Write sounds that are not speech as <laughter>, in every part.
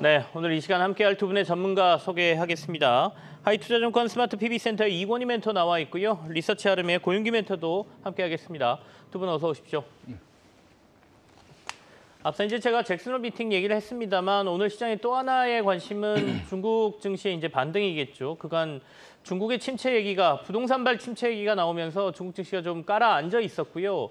네, 오늘 이 시간 함께할 두 분의 전문가 소개하겠습니다. 하이투자증권 스마트 p b 센터 이권희 멘토 나와 있고요. 리서치 아름의 고윤기 멘토도 함께하겠습니다. 두 분 어서 오십시오. 앞서 이제 제가 잭슨홀 미팅 얘기를 했습니다만 오늘 시장의 또 하나의 관심은 <clears throat> 중국 증시의 이제 반등이겠죠. 그간 중국의 침체 얘기가 부동산발 침체 얘기가 나오면서 중국 증시가 좀 깔아 앉아 있었고요.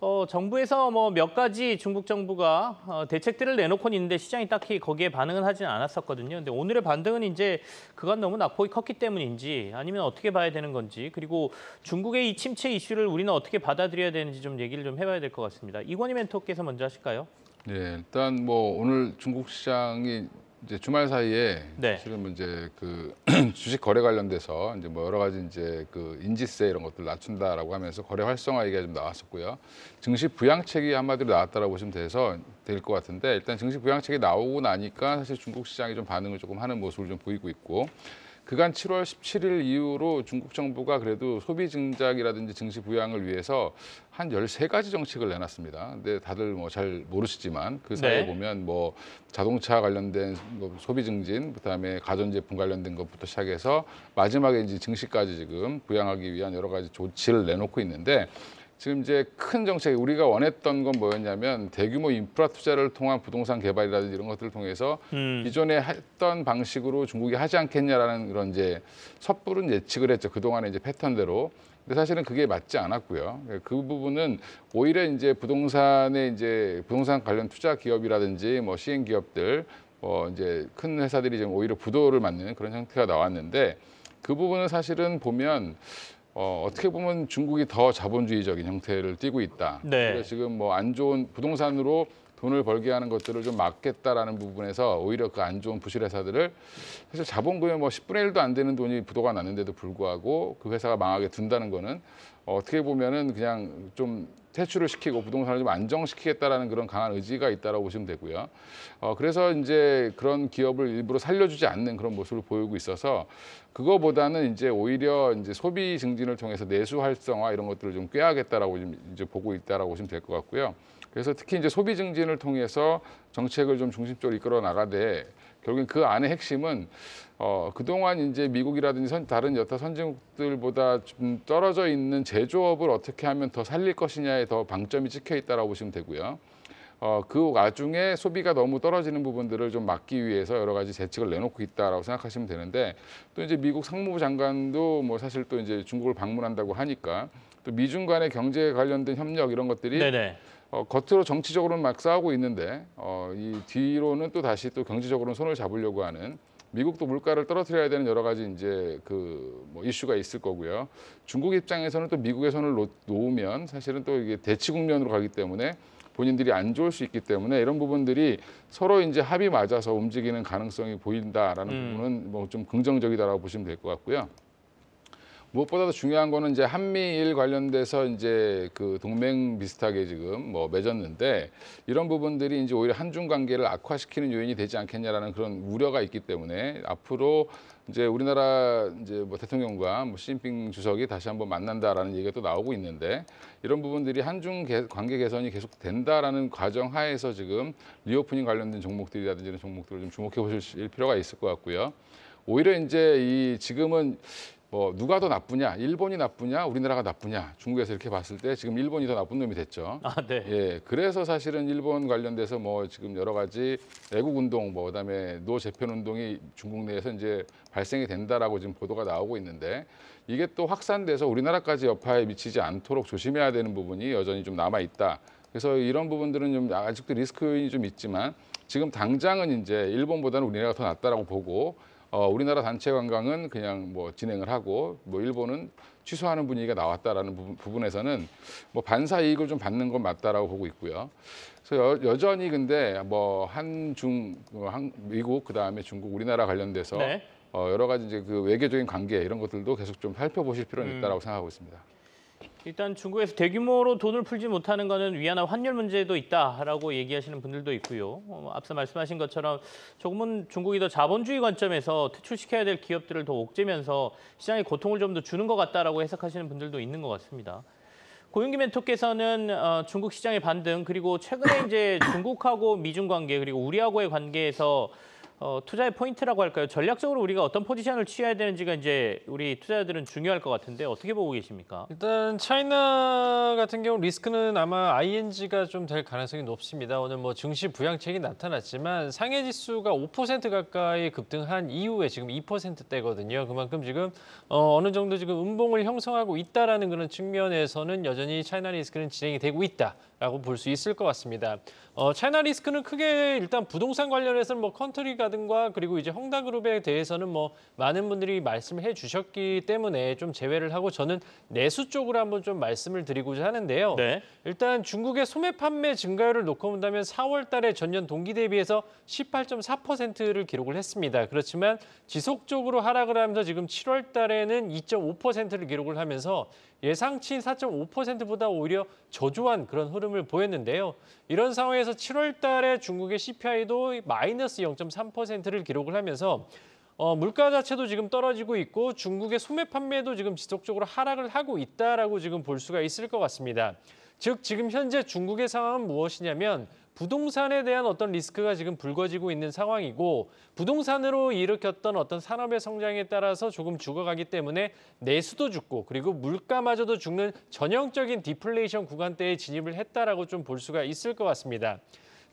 어, 정부에서 뭐 몇 가지 중국 정부가 어, 대책들을 내놓고 있는데 시장이 딱히 거기에 반응은 하진 않았었거든요. 근데 오늘의 반등은 이제 그간 너무 낙폭이 컸기 때문인지 아니면 어떻게 봐야 되는 건지 그리고 중국의 이 침체 이슈를 우리는 어떻게 받아들여야 되는지 좀 얘기를 좀 해봐야 될 것 같습니다. 이권희 멘토께서 먼저 하실까요? 네, 일단 뭐 오늘 중국 시장이 이제 주말 사이에 네. 실은 뭐 이제 그 <clears throat> 주식 거래 관련돼서 이제 뭐 여러 가지 이제 그 인지세 이런 것들 낮춘다라고 하면서 거래 활성화 얘기가 좀 나왔었고요. 증시 부양책이 한마디로 나왔다라고 보시면 돼서 될것 같은데 일단 증시 부양책이 나오고 나니까 사실 중국 시장이 좀 반응을 조금 하는 모습을 좀 보이고 있고 그간 7월 17일 이후로 중국 정부가 그래도 소비 증작이라든지 증시 부양을 위해서 한 13가지 정책을 내놨습니다. 근데 다들 뭐 잘 모르시지만 그 사이에 네. 보면 뭐 자동차 관련된 뭐 소비 증진, 그다음에 가전제품 관련된 것부터 시작해서 마지막에 이제 증시까지 지금 부양하기 위한 여러 가지 조치를 내놓고 있는데 지금 이제 큰 정책, 우리가 원했던 건 뭐였냐면 대규모 인프라 투자를 통한 부동산 개발이라든지 이런 것들을 통해서 음. 기존에 했던 방식으로 중국이 하지 않겠냐라는 그런 이제 섣부른 예측을 했죠. 그동안의 이제 패턴대로. 근데 사실은 그게 맞지 않았고요. 그 부분은 오히려 이제 부동산에 이제 부동산 관련 투자 기업이라든지 뭐 시행 기업들 뭐 이제 큰 회사들이 지금 오히려 부도를 맞는 그런 형태가 나왔는데 그 부분은 사실은 보면 어, 어떻게 보면 중국이 더 자본주의적인 형태를 띠고 있다. 네. 그래서 지금 뭐 안 좋은 부동산으로 돈을 벌게 하는 것들을 좀 막겠다라는 부분에서 오히려 그 안 좋은 부실 회사들을 사실 자본금의 뭐 10분의 1도 안 되는 돈이 부도가 났는데도 불구하고 그 회사가 망하게 둔다는 거는 어떻게 보면은 그냥 좀 퇴출을 시키고 부동산을 좀 안정시키겠다라는 그런 강한 의지가 있다라고 보시면 되고요. 어, 그래서 이제 그런 기업을 일부러 살려주지 않는 그런 모습을 보이고 있어서 그거보다는 이제 오히려 이제 소비 증진을 통해서 내수 활성화 이런 것들을 좀 꾀하겠다라고 좀 이제 보고 있다라고 보시면 될 것 같고요. 그래서 특히 이제 소비 증진을 통해서 정책을 좀 중심적으로 이끌어 나가되 결국엔 그안에 핵심은 어, 그동안 이제 미국이라든지 선, 다른 여타 선진국들보다 좀 떨어져 있는 제조업을 어떻게 하면 더 살릴 것이냐에 더 방점이 찍혀 있다라고 보시면 되고요. 어, 그 와중에 소비가 너무 떨어지는 부분들을 좀 막기 위해서 여러 가지 대책을 내놓고 있다라고 생각하시면 되는데 또 이제 미국 상무부 장관도 뭐 사실 또 이제 중국을 방문한다고 하니까 또 미중 간의 경제 관련된 협력 이런 것들이 네네. 어, 겉으로 정치적으로는 막 싸우고 있는데 어, 이 뒤로는 또 다시 또 경제적으로는 손을 잡으려고 하는 미국도 물가를 떨어뜨려야 되는 여러 가지 이제 그뭐 이슈가 있을 거고요. 중국 입장에서는 또 미국의 손을 놓, 놓으면 사실은 또 이게 대치 국면으로 가기 때문에 본인들이 안 좋을 수 있기 때문에 이런 부분들이 서로 이제 합이 맞아서 움직이는 가능성이 보인다라는 음. 부분은 뭐 좀 긍정적이다라고 보시면 될 것 같고요. 무엇보다도 중요한 거는 이제 한미일 관련돼서 이제 그 동맹 비슷하게 지금 뭐 맺었는데 이런 부분들이 이제 오히려 한중 관계를 악화시키는 요인이 되지 않겠냐라는 그런 우려가 있기 때문에 앞으로 이제 우리나라 이제 뭐 대통령과 뭐 시진핑 주석이 다시 한번 만난다라는 얘기가 또 나오고 있는데 이런 부분들이 한중 개, 관계 개선이 계속 된다라는 과정 하에서 지금 리오프닝 관련된 종목들이라든지 이런 종목들을 좀 주목해 보실 필요가 있을 것 같고요. 오히려 이제 이 지금은 뭐 누가 더 나쁘냐, 일본이 나쁘냐, 우리나라가 나쁘냐, 중국에서 이렇게 봤을 때 지금 일본이 더 나쁜 놈이 됐죠. 아, 네. 예, 그래서 사실은 일본 관련돼서 뭐 지금 여러 가지 애국 운동, 뭐 그다음에 노 재편 운동이 중국 내에서 이제 발생이 된다라고 지금 보도가 나오고 있는데 이게 또 확산돼서 우리나라까지 여파에 미치지 않도록 조심해야 되는 부분이 여전히 좀 남아 있다. 그래서 이런 부분들은 좀 아직도 리스크 요인이 좀 있지만 지금 당장은 이제 일본보다는 우리나라가 더 낫다라고 보고 어, 우리나라 단체 관광은 그냥 뭐 진행을 하고 뭐 일본은 취소하는 분위기가 나왔다라는 부, 분에서는뭐 반사 이익을 좀 받는 건 맞다라고 보고 있고요. 그래서 여, 전히 근데 뭐 한중 뭐 한, 미국 그다음에 중국 우리나라 관련돼서 네. 어, 여러 가지 이제 그 외교적인 관계 이런 것들도 계속 좀 살펴보실 필요는 음. 있다라고 생각하고 있습니다. 일단 중국에서 대규모로 돈을 풀지 못하는 것은 위안화 환율 문제도 있다라고 얘기하시는 분들도 있고요. 어, 뭐 앞서 말씀하신 것처럼 조금은 중국이 더 자본주의 관점에서 퇴출시켜야 될 기업들을 더 옥죄면서 시장에 고통을 좀 더 주는 것 같다라고 해석하시는 분들도 있는 것 같습니다. 고윤기 멘토께서는 어, 중국 시장의 반등 그리고 최근에 이제 중국하고 미중 관계 그리고 우리하고의 관계에서 어, 투자의 포인트라고 할까요? 전략적으로 우리가 어떤 포지션을 취해야 되는지가 이제 우리 투자자들은 중요할 것 같은데 어떻게 보고 계십니까? 일단 차이나 같은 경우 리스크는 아마 ING가 좀 될 가능성이 높습니다. 오늘 뭐 증시 부양책이 나타났지만 상해 지수가 5% 가까이 급등한 이후에 지금 2%대거든요. 그만큼 지금 어, 어느 정도 지금 음봉을 형성하고 있다라는 그런 측면에서는 여전히 차이나 리스크는 진행이 되고 있다라고 볼 수 있을 것 같습니다. 어, 차이나 리스크는 크게 일단 부동산 관련해서는 뭐 컨트리가 라든가 그리고 이제 헝다그룹에 대해서는 뭐 많은 분들이 말씀해 주셨기 때문에 좀 제외를 하고 저는 내수 쪽으로 한번 좀 말씀을 드리고자 하는데요. 네. 일단 중국의 소매 판매 증가율을 놓고 본다면 4월 달에 전년 동기 대비해서 18.4%를 기록을 했습니다. 그렇지만 지속적으로 하락을 하면서 지금 7월 달에는 2.5%를 기록을 하면서 예상치인 4.5%보다 오히려 저조한 그런 흐름을 보였는데요. 이런 상황에서 7월 달에 중국의 CPI도 마이너스 0.3% 3.3%를 기록을 하면서 어, 물가 자체도 지금 떨어지고 있고 중국의 소매 판매도 지금 지속적으로 하락을 하고 있다라고 지금 볼 수가 있을 것 같습니다. 즉 지금 현재 중국의 상황은 무엇이냐면 부동산에 대한 어떤 리스크가 지금 불거지고 있는 상황이고 부동산으로 일으켰던 어떤 산업의 성장에 따라서 조금 죽어가기 때문에 내수도 죽고 그리고 물가마저도 죽는 전형적인 디플레이션 구간대에 진입을 했다라고 좀 볼 수가 있을 것 같습니다.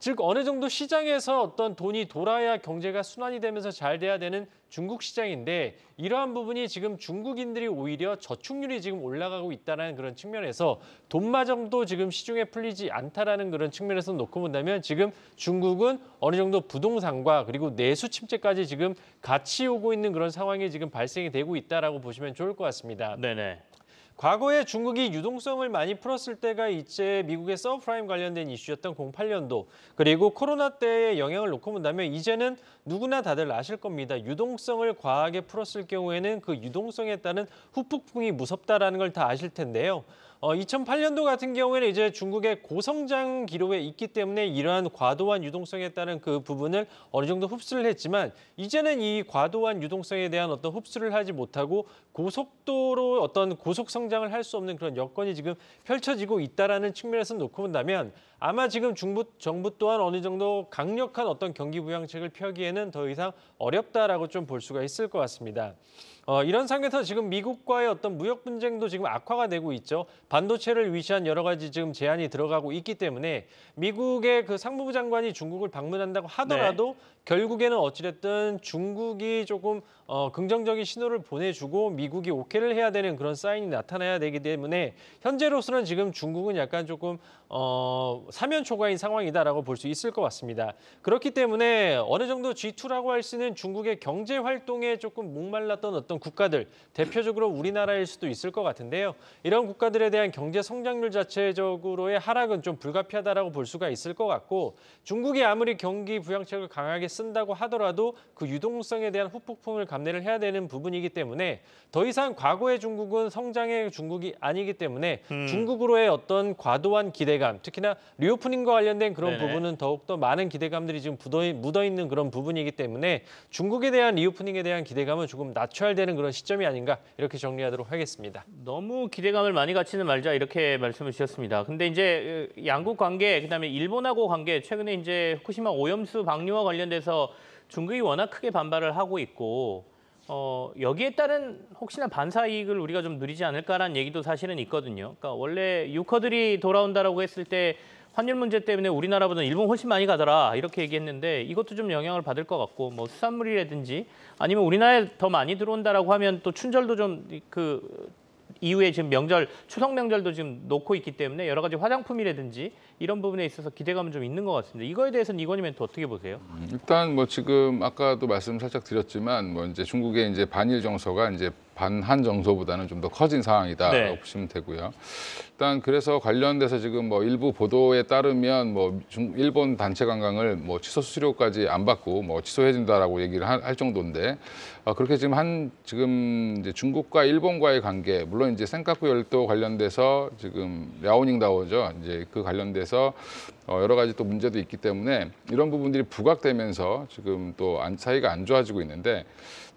즉 어느 정도 시장에서 어떤 돈이 돌아야 경제가 순환이 되면서 잘 돼야 되는 중국 시장인데 이러한 부분이 지금 중국인들이 오히려 저축률이 지금 올라가고 있다는 그런 측면에서 돈마저도 지금 시중에 풀리지 않다라는 그런 측면에서 놓고 본다면 지금 중국은 어느 정도 부동산과 그리고 내수 침체까지 지금 같이 오고 있는 그런 상황이 지금 발생이 되고 있다라고 보시면 좋을 것 같습니다. 네네. 과거에 중국이 유동성을 많이 풀었을 때가 이제 미국의 서프라임 관련된 이슈였던 08년도 그리고 코로나 때의 영향을 놓고 본다면 이제는 누구나 다들 아실 겁니다. 유동성을 과하게 풀었을 경우에는 그 유동성에 따른 후폭풍이 무섭다라는 걸 다 아실 텐데요. 2008년도 어, 같은 경우에는 이제 중국의 고성장 기록에 있기 때문에 이러한 과도한 유동성에 따른 그 부분을 어느 정도 흡수를 했지만 이제는 이 과도한 유동성에 대한 어떤 흡수를 하지 못하고 고속도로 어떤 고속 성장을 할 수 없는 그런 여건이 지금 펼쳐지고 있다라는 측면에서 놓고 본다면 아마 지금 중부 정부 또한 어느 정도 강력한 어떤 경기 부양책을 펴기에는 더 이상 어렵다라고 좀 볼 수가 있을 것 같습니다. 어, 이런 상황에서 지금 미국과의 어떤 무역 분쟁도 지금 악화가 되고 있죠. 반도체를 위시한 여러 가지 지금 제한이 들어가고 있기 때문에 미국의 그 상무부 장관이 중국을 방문한다고 네. 하더라도 네. 결국에는 어찌됐든 중국이 조금 어, 긍정적인 신호를 보내주고 미국이 오케이를 해야 되는 그런 사인이 나타나야 되기 때문에 현재로서는 지금 중국은 약간 조금 어, 사면 초과인 상황이다라고 볼 수 있을 것 같습니다. 그렇기 때문에 어느 정도 G2라고 할 수 있는 중국의 경제 활동에 조금 목말랐던 어떤 국가들, 대표적으로 우리나라일 수도 있을 것 같은데요. 이런 국가들에 대한 경제 성장률 자체적으로의 하락은 좀 불가피하다라고 볼 수가 있을 것 같고 중국이 아무리 경기 부양책을 강하게 쓴다고 하더라도 그 유동성에 대한 후폭풍을 감내를 해야 되는 부분이기 때문에 더 이상 과거의 중국은 성장의 중국이 아니기 때문에 음. 중국으로의 어떤 과도한 기대감, 특히나 리오프닝과 관련된 그런 네네. 부분은 더욱더 많은 기대감들이 지금 묻어 있는 그런 부분이기 때문에 중국에 대한 리오프닝에 대한 기대감은 조금 낮춰야 되는 그런 시점이 아닌가 이렇게 정리하도록 하겠습니다. 너무 기대감을 많이 갖추는 말자 이렇게 말씀을 주셨습니다. 근데 이제 그, 양국 관계 그다음에 일본하고 관계 최근에 이제 후쿠시마 오염수 방류와 관련돼서 그래서 중국이 워낙 크게 반발을 하고 있고 어, 여기에 따른 혹시나 반사 이익을 우리가 좀 누리지 않을까라는 얘기도 사실은 있거든요. 그러니까 원래 유커들이 돌아온다라고 했을 때 환율 문제 때문에 우리나라보다는 일본 훨씬 많이 가더라 이렇게 얘기했는데 이것도 좀 영향을 받을 것 같고 뭐 수산물이라든지 아니면 우리나라에 더 많이 들어온다라고 하면 또 춘절도 좀 그 이후에 지금 명절 추석 명절도 지금 놓고 있기 때문에 여러 가지 화장품이라든지 이런 부분에 있어서 기대감은 좀 있는 것 같습니다. 이거에 대해서는 이건희 멘트 어떻게 보세요? 일단 뭐 지금 아까도 말씀 살짝 드렸지만 뭐 이제 중국의 이제 반일 정서가 이제 반한 정서보다는 좀 더 커진 상황이다라고 네. 보시면 되고요. 일단 그래서 관련돼서 지금 뭐 일부 보도에 따르면 뭐 중, 일본 단체 관광을 뭐 취소 수수료까지 안 받고 뭐 취소해준다라고 얘기를 할, 할 정도인데 아, 그렇게 지금 한 지금 이제 중국과 일본과의 관계 물론 이제 센카쿠 열도 관련돼서 지금 랴오닝 다오죠 이제 그관련돼 그래서 어, 여러 가지 또 문제도 있기 때문에 이런 부분들이 부각되면서 지금 또 안, 사이가 안 좋아지고 있는데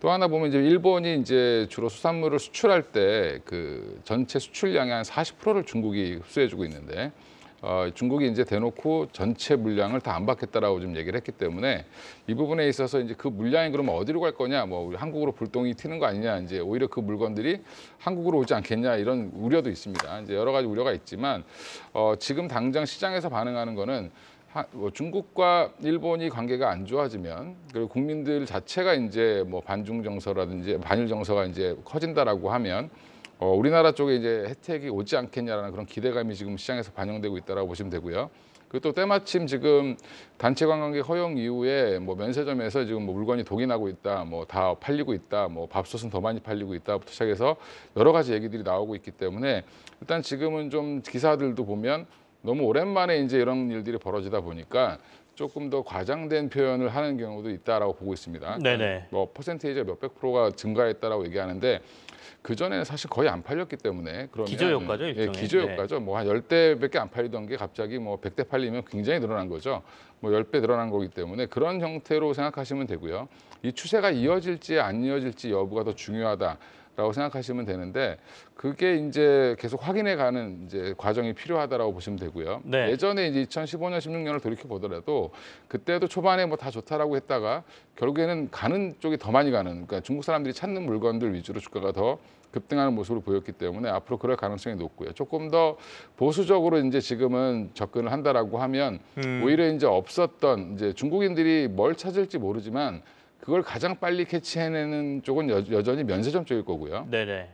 또 하나 보면 이제 일본이 이제 주로 수산물을 수출할 때 그 전체 수출량의 한 40%를 중국이 흡수해주고 있는데 어, 중국이 이제 대놓고 전체 물량을 다 안 받겠다라고 좀 얘기를 했기 때문에 이 부분에 있어서 이제 그 물량이 그럼 어디로 갈 거냐, 뭐 한국으로 불똥이 튀는 거 아니냐, 이제 오히려 그 물건들이 한국으로 오지 않겠냐 이런 우려도 있습니다. 이제 여러 가지 우려가 있지만 어, 지금 당장 시장에서 반응하는 거는 하, 뭐 중국과 일본이 관계가 안 좋아지면 그리고 국민들 자체가 이제 뭐 반중 정서라든지 반일 정서가 이제 커진다라고 하면 어, 우리나라 쪽에 이제 혜택이 오지 않겠냐라는 그런 기대감이 지금 시장에서 반영되고 있다라고 보시면 되고요. 그리고 또 때마침 지금 단체 관광객 허용 이후에 뭐 면세점에서 지금 뭐 물건이 독이 나고 있다, 뭐 다 팔리고 있다, 뭐 밥솥은 더 많이 팔리고 있다부터 시작해서 여러 가지 얘기들이 나오고 있기 때문에 일단 지금은 좀 기사들도 보면 너무 오랜만에 이제 이런 일들이 벌어지다 보니까 조금 더 과장된 표현을 하는 경우도 있다라고 보고 있습니다. 네네. 뭐 퍼센테이지가 몇백 프로가 증가했다라고 얘기하는데 그 전에는 사실 거의 안 팔렸기 때문에 그런 기저효과죠, 음, 예, 기저효과죠. 네. 뭐한 열대밖에안 팔리던 게 갑자기 뭐백 대 팔리면 굉장히 늘어난 거죠. 뭐열 배 늘어난 거기 때문에 그런 형태로 생각하시면 되고요. 이 추세가 이어질지 안 이어질지 여부가 더 중요하다. 라고 생각하시면 되는데 그게 이제 계속 확인해 가는 이제 과정이 필요하다라고 보시면 되고요. 네. 예전에 이제 2015년 16년을 돌이켜 보더라도 그때도 초반에 뭐 다 좋다라고 했다가 결국에는 가는 쪽이 더 많이 가는 그러니까 중국 사람들이 찾는 물건들 위주로 주가가 더 급등하는 모습을 보였기 때문에 앞으로 그럴 가능성이 높고요. 조금 더 보수적으로 이제 지금은 접근을 한다라고 하면 음. 오히려 이제 없었던 이제 중국인들이 뭘 찾을지 모르지만 그걸 가장 빨리 캐치해내는 쪽은 여, 전히 면세점 쪽일 거고요. 네네.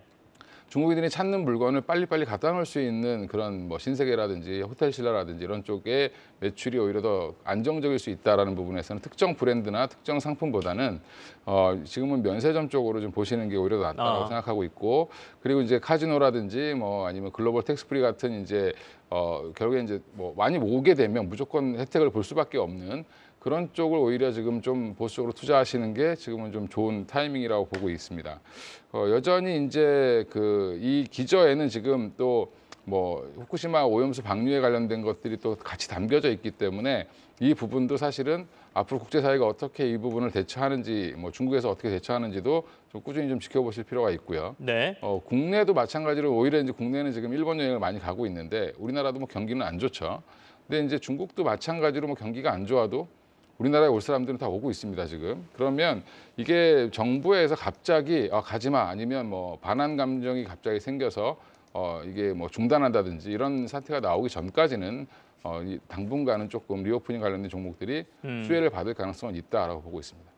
중국인들이 찾는 물건을 빨리빨리 갖다 놓을 수 있는 그런 뭐 신세계라든지 호텔 신라라든지 이런 쪽에 매출이 오히려 더 안정적일 수 있다라는 부분에서는 특정 브랜드나 특정 상품보다는 어 지금은 면세점 쪽으로 좀 보시는 게 오히려 더 낫다고 아. 생각하고 있고 그리고 이제 카지노라든지 뭐 아니면 글로벌 텍스프리 같은 이제 어 결국에 이제 뭐 많이 오게 되면 무조건 혜택을 볼 수밖에 없는 그런 쪽을 오히려 지금 좀 보수적으로 투자하시는 게 지금은 좀 좋은 타이밍이라고 보고 있습니다. 어, 여전히 이제 그 이 기저에는 지금 또 뭐 후쿠시마 오염수 방류에 관련된 것들이 또 같이 담겨져 있기 때문에 이 부분도 사실은 앞으로 국제사회가 어떻게 이 부분을 대처하는지 뭐 중국에서 어떻게 대처하는지도 좀 꾸준히 좀 지켜보실 필요가 있고요. 네. 어, 국내도 마찬가지로 오히려 이제 국내는 지금 일본 여행을 많이 가고 있는데 우리나라도 뭐 경기는 안 좋죠. 근데 이제 중국도 마찬가지로 뭐 경기가 안 좋아도 우리나라에 올 사람들은 다 오고 있습니다 지금. 그러면 이게 정부에서 갑자기 어, 아, 가지마 아니면 뭐 반한 감정이 갑자기 생겨서 어, 이게 뭐 중단한다든지 이런 사태가 나오기 전까지는 어, 당분간은 조금 리오프닝 관련된 종목들이 음. 수혜를 받을 가능성은 있다라고 보고 있습니다.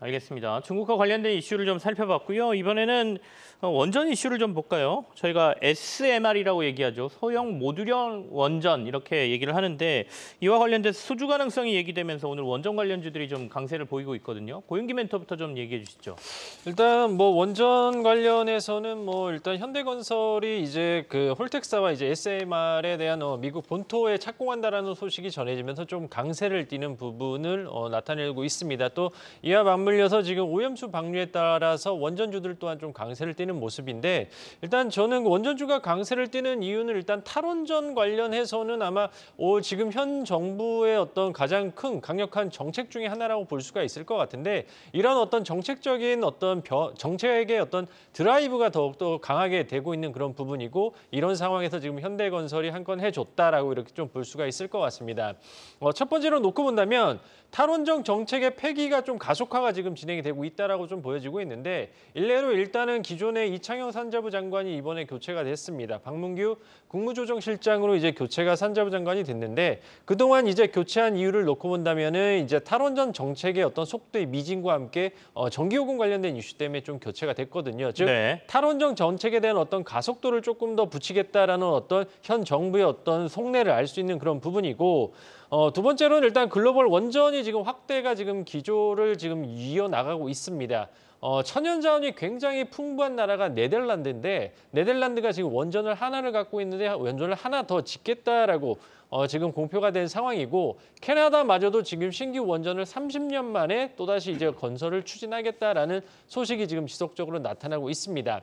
알겠습니다. 중국과 관련된 이슈를 좀 살펴봤고요. 이번에는 어, 원전 이슈를 좀 볼까요? 저희가 SMR이라고 얘기하죠. 소형 모듈형 원전 이렇게 얘기를 하는데 이와 관련된 수주 가능성이 얘기되면서 오늘 원전 관련주들이 좀 강세를 보이고 있거든요. 고윤기 멘토부터 좀 얘기해 주시죠. 일단 뭐 원전 관련해서는 뭐 일단 현대건설이 이제 그 홀텍사와 이제 SMR에 대한 어 미국 본토에 착공한다라는 소식이 전해지면서 좀 강세를 띠는 부분을 어 나타내고 있습니다. 또 이와 반면 맞물려서 지금 오염수 방류에 따라서 원전주들 또한 좀 강세를 띠는 모습인데 일단 저는 원전주가 강세를 띠는 이유는 일단 탈원전 관련해서는 아마 오, 지금 현 정부의 어떤 가장 큰 강력한 정책 중에 하나라고 볼 수가 있을 것 같은데 이런 어떤 정책적인 어떤 정책의 어떤 드라이브가 더욱더 강하게 되고 있는 그런 부분이고 이런 상황에서 지금 현대건설이 한 건 해줬다라고 이렇게 좀 볼 수가 있을 것 같습니다. 어, 첫 번째로 놓고 본다면 탈원전 정책의 폐기가 좀 가속화가 지금 지금 진행이 되고 있다라고 좀 보여지고 있는데 일례로 일단은 기존의 이창용 산자부 장관이 이번에 교체가 됐습니다. 박문규 국무조정실장으로 이제 교체가 산자부 장관이 됐는데 그동안 이제 교체한 이유를 놓고 본다면은 이제 탈원전 정책의 어떤 속도의 미진과 함께 어, 전기요금 관련된 이슈 때문에 좀 교체가 됐거든요. 즉 네. 탈원전 정책에 대한 어떤 가속도를 조금 더 붙이겠다라는 어떤 현 정부의 어떤 속내를 알 수 있는 그런 부분이고 어, 두 번째로는 일단 글로벌 원전이 지금 확대가 지금 기조를 지금 이어나가고 있습니다. 어, 천연자원이 굉장히 풍부한 나라가 네덜란드인데 네덜란드가 지금 원전을 하나를 갖고 있는데 원전을 하나 더 짓겠다라고 어, 지금 공표가 된 상황이고 캐나다마저도 지금 신규 원전을 30년 만에 또다시 이제 건설을 추진하겠다라는 소식이 지금 지속적으로 나타나고 있습니다.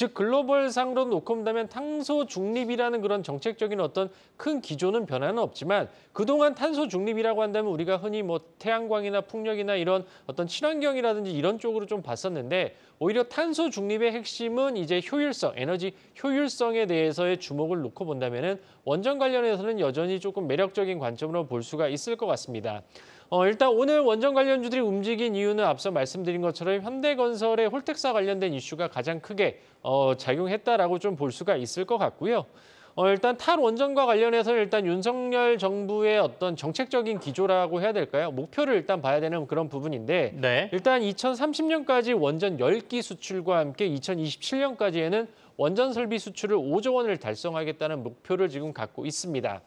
즉 글로벌상으로 놓고 본다면 탄소 중립이라는 그런 정책적인 어떤 큰 기조는 변화는 없지만 그동안 탄소 중립이라고 한다면 우리가 흔히 뭐 태양광이나 풍력이나 이런 어떤 친환경이라든지 이런 쪽으로 좀 봤었는데 오히려 탄소 중립의 핵심은 이제 효율성, 에너지 효율성에 대해서의 주목을 놓고 본다면은 원전 관련해서는 여전히 조금 매력적인 관점으로 볼 수가 있을 것 같습니다. 어, 일단 오늘 원전 관련주들이 움직인 이유는 앞서 말씀드린 것처럼 현대건설의 홀택사 관련된 이슈가 가장 크게 어, 작용했다라고 좀 볼 수가 있을 것 같고요. 어, 일단 탈원전과 관련해서 일단 윤석열 정부의 어떤 정책적인 기조라고 해야 될까요? 목표를 일단 봐야 되는 그런 부분인데 네. 일단 2030년까지 원전 10기 수출과 함께 2027년까지에는 원전 설비 수출을 5조 원을 달성하겠다는 목표를 지금 갖고 있습니다.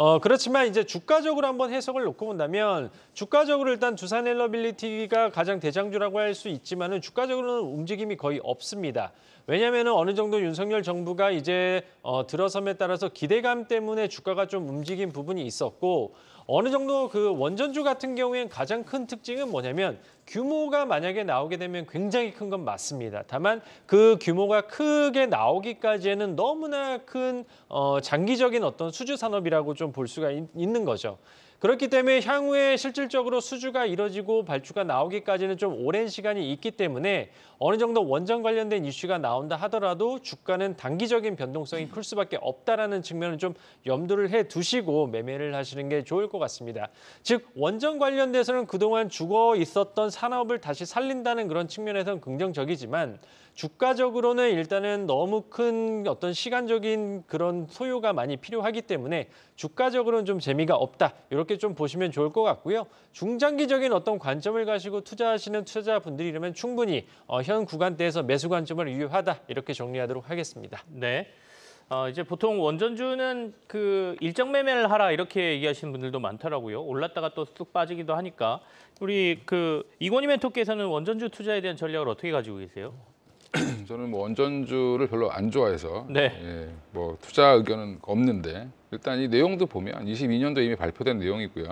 어, 그렇지만 이제 주가적으로 한번 해석을 놓고 본다면 주가적으로 일단 두산 엘러빌리티가 가장 대장주라고 할 수 있지만은 주가적으로는 움직임이 거의 없습니다. 왜냐면은 어느 정도 윤석열 정부가 이제 어, 들어섬에 따라서 기대감 때문에 주가가 좀 움직인 부분이 있었고 어느 정도 그 원전주 같은 경우에는 가장 큰 특징은 뭐냐면 규모가 만약에 나오게 되면 굉장히 큰 건 맞습니다. 다만 그 규모가 크게 나오기까지에는 너무나 큰 어, 장기적인 어떤 수주 산업이라고 좀 볼 수가 있, 있는 거죠. 그렇기 때문에 향후에 실질적으로 수주가 이뤄지고 발주가 나오기까지는 좀 오랜 시간이 있기 때문에 어느 정도 원전 관련된 이슈가 나온다 하더라도 주가는 단기적인 변동성이 클 수밖에 없다라는 측면을 좀 염두를 해 두시고 매매를 하시는 게 좋을 것 같습니다. 즉 원전 관련돼서는 그동안 죽어 있었던 산업을 다시 살린다는 그런 측면에서는 긍정적이지만 주가적으로는 일단은 너무 큰 어떤 시간적인 그런 소요가 많이 필요하기 때문에 주가적으로는 좀 재미가 없다. 이렇게 좀 보시면 좋을 것 같고요. 중장기적인 어떤 관점을 가지고 투자하시는 투자자분들이라면 충분히 어, 현 구간대에서 매수 관점을 유효하다. 이렇게 정리하도록 하겠습니다. 네. 어, 이제 보통 원전주는 그 일정 매매를 하라 이렇게 얘기하시는 분들도 많더라고요. 올랐다가 또 쑥 빠지기도 하니까 우리 그 이권희 멘토께서는 원전주 투자에 대한 전략을 어떻게 가지고 계세요? <clears throat> 저는 뭐 원전주를 별로 안 좋아해서 네. 예, 뭐 투자 의견은 없는데 일단 이 내용도 보면 22년도 이미 발표된 내용이고요.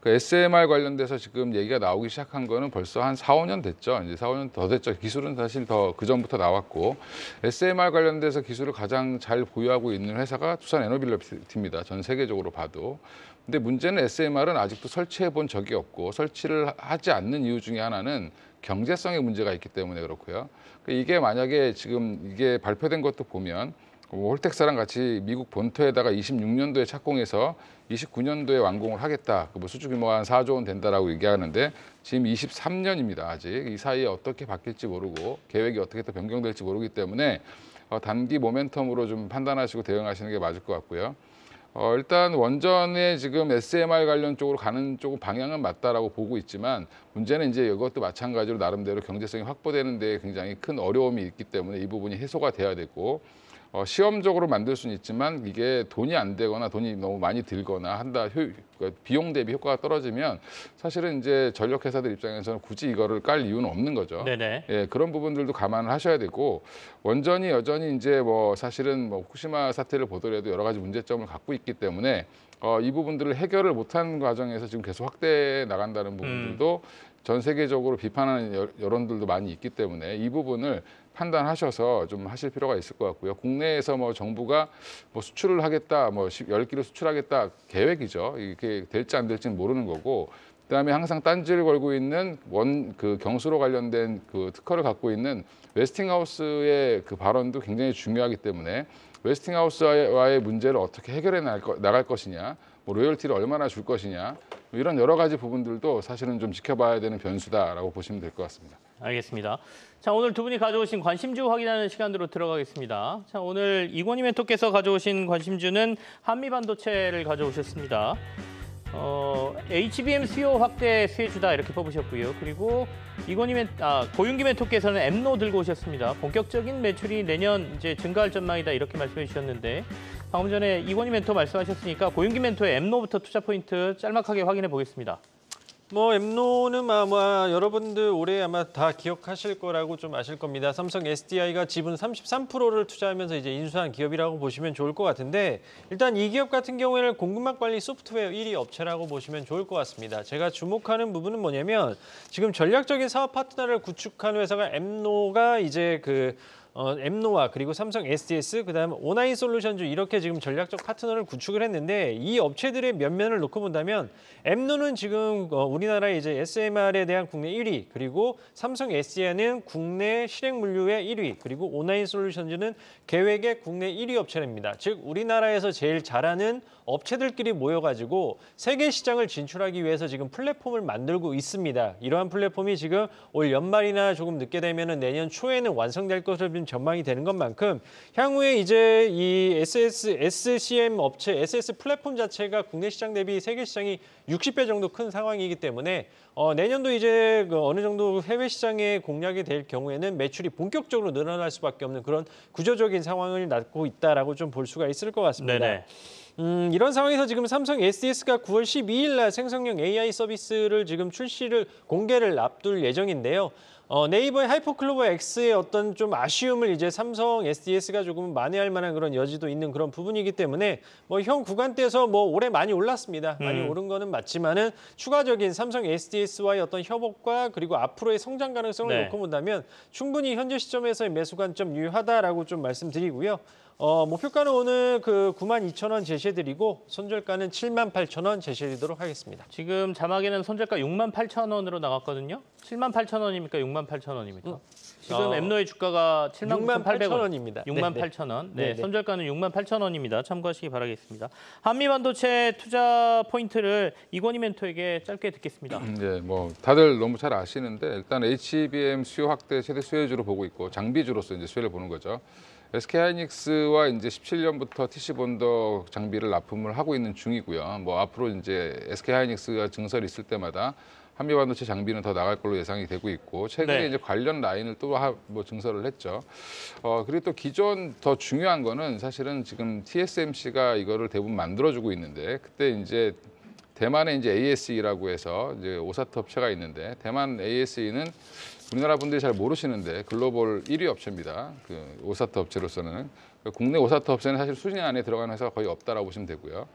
그 SMR 관련돼서 지금 얘기가 나오기 시작한 거는 벌써 한 4, 5년 됐죠. 이제 4, 5년 더 됐죠. 기술은 사실 더 그전부터 나왔고 SMR 관련돼서 기술을 가장 잘 보유하고 있는 회사가 투산 에너빌리티입니다. 전 세계적으로 봐도. 근데 문제는 SMR은 아직도 설치해 본 적이 없고 설치를 하지 않는 이유 중에 하나는 경제성의 문제가 있기 때문에 그렇고요. 그 이게 만약에 지금 이게 발표된 것도 보면 뭐 홀텍사랑 같이 미국 본토에다가 26년도에 착공해서 29년도에 완공을 하겠다. 그 뭐 수주 규모가 한 4조 원 된다라고 얘기하는데 지금 23년입니다. 아직 이 사이에 어떻게 바뀔지 모르고 계획이 어떻게 또 변경될지 모르기 때문에 어, 단기 모멘텀으로 좀 판단하시고 대응하시는 게 맞을 것 같고요. 어, 일단 원전에 지금 SMR 관련 쪽으로 가는 쪽은 방향은 맞다라고 보고 있지만 문제는 이제 이것도 마찬가지로 나름대로 경제성이 확보되는 데 굉장히 큰 어려움이 있기 때문에 이 부분이 해소가 돼야 되고 어, 시험적으로 만들 수는 있지만 이게 돈이 안 되거나 돈이 너무 많이 들거나 한다 효, 그러니까 비용 대비 효과가 떨어지면 사실은 이제 전력 회사들 입장에서는 굳이 이거를 깔 이유는 없는 거죠. 네네. 예, 그런 부분들도 감안을 하셔야 되고 원전이 여전히 이제 뭐 사실은 뭐 후쿠시마 사태를 보더라도 여러 가지 문제점을 갖고 있기 때문에 어, 이 부분들을 해결을 못한 과정에서 지금 계속 확대해 나간다는 음. 부분들도 음. 전 세계적으로 비판하는 여론들도 많이 있기 때문에 이 부분을 판단하셔서 좀 하실 필요가 있을 것 같고요. 국내에서 뭐 정부가 뭐 수출을 하겠다, 뭐열기로 수출하겠다 계획이죠. 이게 될지 안 될지는 모르는 거고 그다음에 항상 딴지를 걸고 있는 원 그 경수로 관련된 그 특허를 갖고 있는 웨스팅하우스의 그 발언도 굉장히 중요하기 때문에 웨스팅하우스와의 문제를 어떻게 해결해 나갈 것이냐, 뭐 로열티를 얼마나 줄 것이냐 이런 여러 가지 부분들도 사실은 좀 지켜봐야 되는 변수다라고 보시면 될 것 같습니다. 알겠습니다. 자 오늘 두 분이 가져오신 관심주 확인하는 시간으로 들어가겠습니다. 자 오늘 이권희 멘토께서 가져오신 관심주는 한미 반도체를 가져오셨습니다. 어, HBM 수요 확대 수혜주다 이렇게 뽑으셨고요. 그리고 이권희면 아, 고윤기 멘토께서는 엠노 들고 오셨습니다. 본격적인 매출이 내년 이제 증가할 전망이다 이렇게 말씀해 주셨는데 방금 전에 이권희 멘토 말씀하셨으니까 고윤기 멘토의 엠노부터 투자 포인트 짤막하게 확인해 보겠습니다. 뭐 엠노는 아마 여러분들 올해 아마 다 기억하실 거라고 좀 아실 겁니다. 삼성 SDI가 지분 33%를 투자하면서 이제 인수한 기업이라고 보시면 좋을 것 같은데 일단 이 기업 같은 경우에는 공급망 관리 소프트웨어 1위 업체라고 보시면 좋을 것 같습니다. 제가 주목하는 부분은 뭐냐면 지금 전략적인 사업 파트너를 구축한 회사가 엠노가 이제 그 어, 엠노와 그리고 삼성 SDS 그다음 온라인 솔루션즈 이렇게 지금 전략적 파트너를 구축을 했는데 이 업체들의 면면을 놓고 본다면 엠노는 지금 어, 우리나라의 이제 SMR에 대한 국내 1위 그리고 삼성 SDI는 국내 실행 물류의 1위 그리고 온라인 솔루션즈는 계획의 국내 1위 업체입니다. 즉 우리나라에서 제일 잘하는 업체들끼리 모여가지고 세계 시장을 진출하기 위해서 지금 플랫폼을 만들고 있습니다. 이러한 플랫폼이 지금 올 연말이나 조금 늦게 되면 내년 초에는 완성될 것을 전망이 되는 것만큼 향후에 이제 이 SS, SCM 업체, SS 플랫폼 자체가 국내 시장 대비 세계 시장이 60배 정도 큰 상황이기 때문에 어, 내년도 이제 그 어느 정도 해외 시장에 공략이 될 경우에는 매출이 본격적으로 늘어날 수밖에 없는 그런 구조적인 상황을 낳고 있다라고 좀 볼 수가 있을 것 같습니다. 네네. 음, 이런 상황에서 지금 삼성 SDS가 9월 12일 날 생성형 AI 서비스를 지금 출시를 공개를 앞둘 예정인데요. 어, 네이버의 하이퍼클로버 X의 어떤 좀 아쉬움을 이제 삼성 SDS가 조금 만회할 만한 그런 여지도 있는 그런 부분이기 때문에 뭐현 구간대에서 뭐 올해 많이 올랐습니다. 많이 음. 오른 거는 맞지만은 추가적인 삼성 SDS와의 어떤 협업과 그리고 앞으로의 성장 가능성을 네. 놓고 본다면 충분히 현재 시점에서의 매수 관점 유효하다라고 좀 말씀드리고요. 어, 목표가는 오늘 그 9만 2천 원 제시해드리고 손절가는 7만 8천 원 제시해드리도록 하겠습니다. 지금 자막에는 손절가 6만 8천 원으로 나갔거든요. 7만 8천 원입니까? 6만 8천 원입니까? 음. 지금 어, 엠노의 주가가 7만 6만 8천 원입니다. 6만 네, 8천 원. 네, 네네. 네. 손절가는 6만 8천 원입니다. 참고하시기 바라겠습니다. 한미반도체 투자 포인트를 이권희 멘토에게 짧게 듣겠습니다. 음, 네, 뭐 다들 너무 잘 아시는데 일단 HBM 수요 확대 최대 수혜주로 보고 있고 장비주로서 이제 수혜를 보는 거죠. SK 하이닉스와 이제 17년부터 TC 본더 장비를 납품을 하고 있는 중이고요. 뭐 앞으로 이제 SK 하이닉스가 증설 있을 때마다 한미 반도체 장비는 더 나갈 걸로 예상이 되고 있고 최근에 네. 이제 관련 라인을 또뭐 증설을 했죠. 어 그리고 또 기존 더 중요한 거는 사실은 지금 TSMC가 이거를 대부분 만들어주고 있는데 그때 이제 대만에 이제 ASE라고 해서 이제 오사트 업체가 있는데 대만 ASE는 우리나라 분들이 잘 모르시는데 글로벌 1위 업체입니다. 그오사트 업체로서는 그 국내 오사트 업체는 사실 수진 안에 들어가는 회사가 거의 없다라고 보시면 되고요.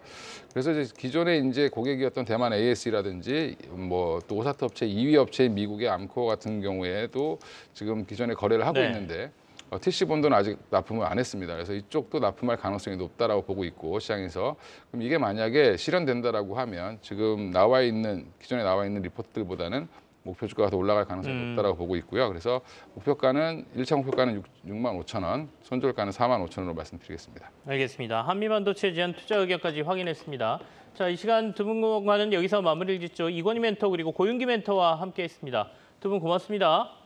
그래서 이제 기존에 이제 고객이었던 대만 AS라든지 뭐 또오사트 업체 2위 업체인 미국의 암코 같은 경우에도 지금 기존에 거래를 하고 네. 있는데 어, TC 본드는 아직 납품을 안 했습니다. 그래서 이쪽도 납품할 가능성이 높다라고 보고 있고 시장에서 그럼 이게 만약에 실현된다라고 하면 지금 나와 있는 기존에 나와 있는 리포트들보다는 목표 주가가 더 올라갈 가능성이 음. 높다라고 보고 있고요. 그래서 목표가는 일차 목표가는 6, 만 5천 원, 손절가는 4만 5천 원으로 말씀드리겠습니다. 알겠습니다. 한미반도체에 대한 투자 의견까지 확인했습니다. 자, 이 시간 두 분과는 여기서 마무리를 짓죠. 이권희 멘토 그리고 고윤기 멘토와 함께했습니다. 두 분 고맙습니다.